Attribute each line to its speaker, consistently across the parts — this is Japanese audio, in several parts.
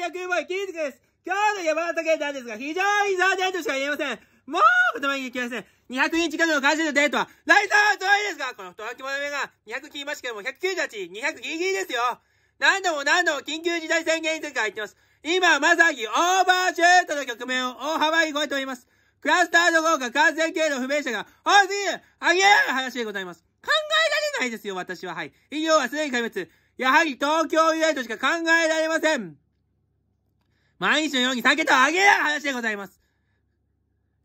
Speaker 1: 100倍筋肉です今日の山形県なんですが、非常に残念としか言えませんもう言葉に行きません !200 人近くの会社のデートは、ライターは遠いですがこの太巻き者目が200切りましたけども、198、200ギリギリですよ何度も何度も緊急事態宣言前から言ってます。今まさにオーバーシュートの局面を大幅に超えております。クラスターの効果感染経路不明者が多すぎるあげる話でございます。考えられないですよ、私は。はい。医療はすでに壊滅。やはり東京以外としか考えられません。毎日のように酒とあげない話でございます。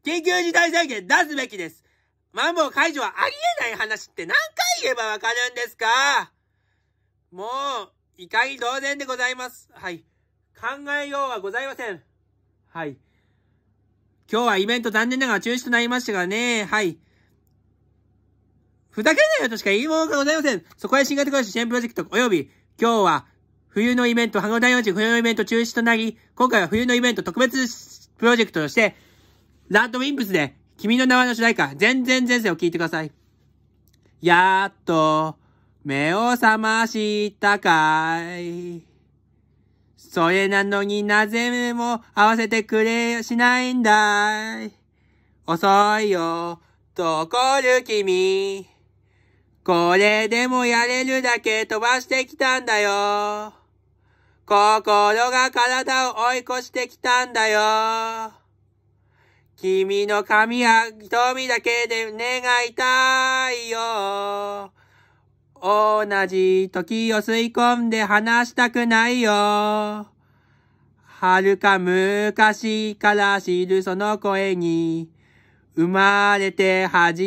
Speaker 1: 緊急事態宣言出すべきです。マンボウ解除はありえない話って何回言えばわかるんですかもう、怒り同然でございます。はい。考えようはございません。はい。今日はイベント残念ながら中止となりましたがね、はい。ふざけんなよとしか言い物がございません。そこへ新型コロナ支援プロジェクト及び、今日は冬のイベント、箱根大王子冬のイベント中止となり、今回は冬のイベント特別プロジェクトとして、ラッドウィンプスで、君の名前の主題歌、全然前世を聞いてください。やっと、目を覚ましたかい。それなのになぜも合わせてくれしないんだい。遅いよ、とこる君。これでもやれるだけ飛ばしてきたんだよ。心が体を追い越してきたんだよ。君の髪や瞳だけで願いたいよ。同じ時を吸い込んで話したくないよ。はるか昔から知るその声に、生まれて初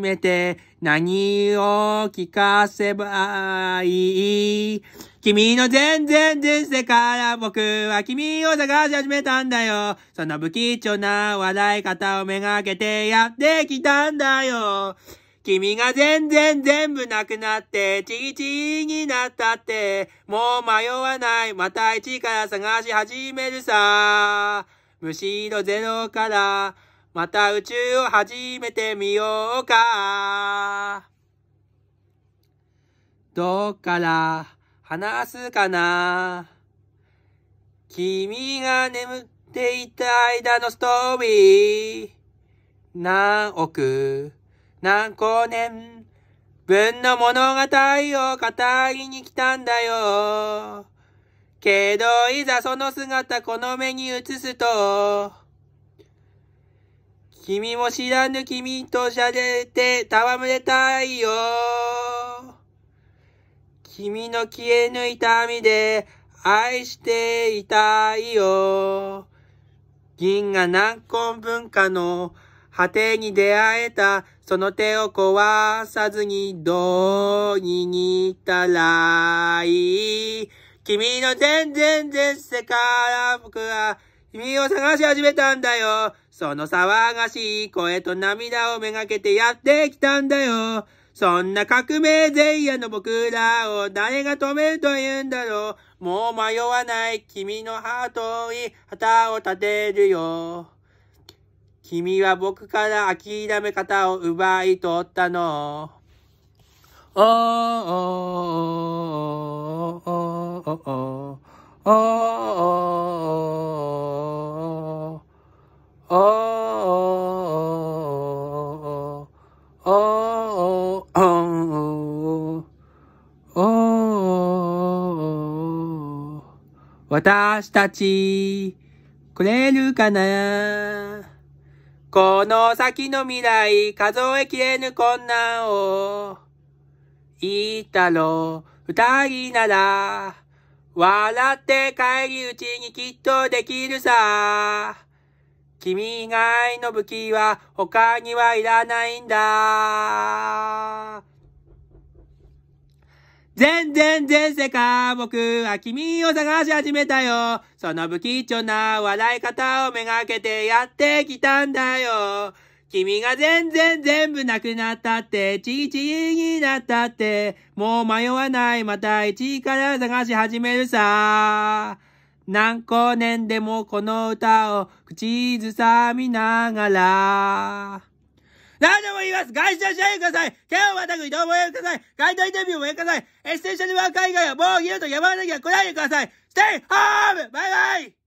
Speaker 1: めて何を聞かせばいい君の全然前世から僕は君を探し始めたんだよ。その不吉祥な笑い方をめがけてやってきたんだよ。君が全然全部なくなって、ちいちいになったって、もう迷わない、また一から探し始めるさ。むしろゼロから、また宇宙を始めてみようか。どうから、話すかな君が眠っていた間のストーリー。何億、何光年分の物語を語りに来たんだよ。けど、いざその姿この目に映すと、君も知らぬ君と喋ゃれて戯れたいよ。君の消えぬ痛みで愛していたいよ。銀河南根文化の果てに出会えたその手を壊さずにどう握ったらいい君の全然全世から僕は君を探し始めたんだよ。その騒がしい声と涙をめがけてやってきたんだよ。そんな革命前夜の僕らを誰が止めると言うんだろう。もう迷わない君のハートに旗を立てるよ。君は僕から諦め方を奪い取ったの。おーおーおーおーおーおーおーおー私たち、くれるかなこの先の未来、数えきれぬ困難を。言ったろう、二人なら。笑って帰り討ちにきっとできるさ。君以外の武器は他にはいらないんだ。全然全世か、僕は君を探し始めたよ。その不吉祥な笑い方をめがけてやってきたんだよ。君が全然全部なくなったって、ちいちいになったって、もう迷わないまた一から探し始めるさ。何光年でもこの歌を口ずさみながら。何でも言います外出してください県をまたぐ移動もやめください街頭インタビューもやめくださいエッセンシャルワーカー以外はもう言うと山形には来ないでください !Stay home! バイバイ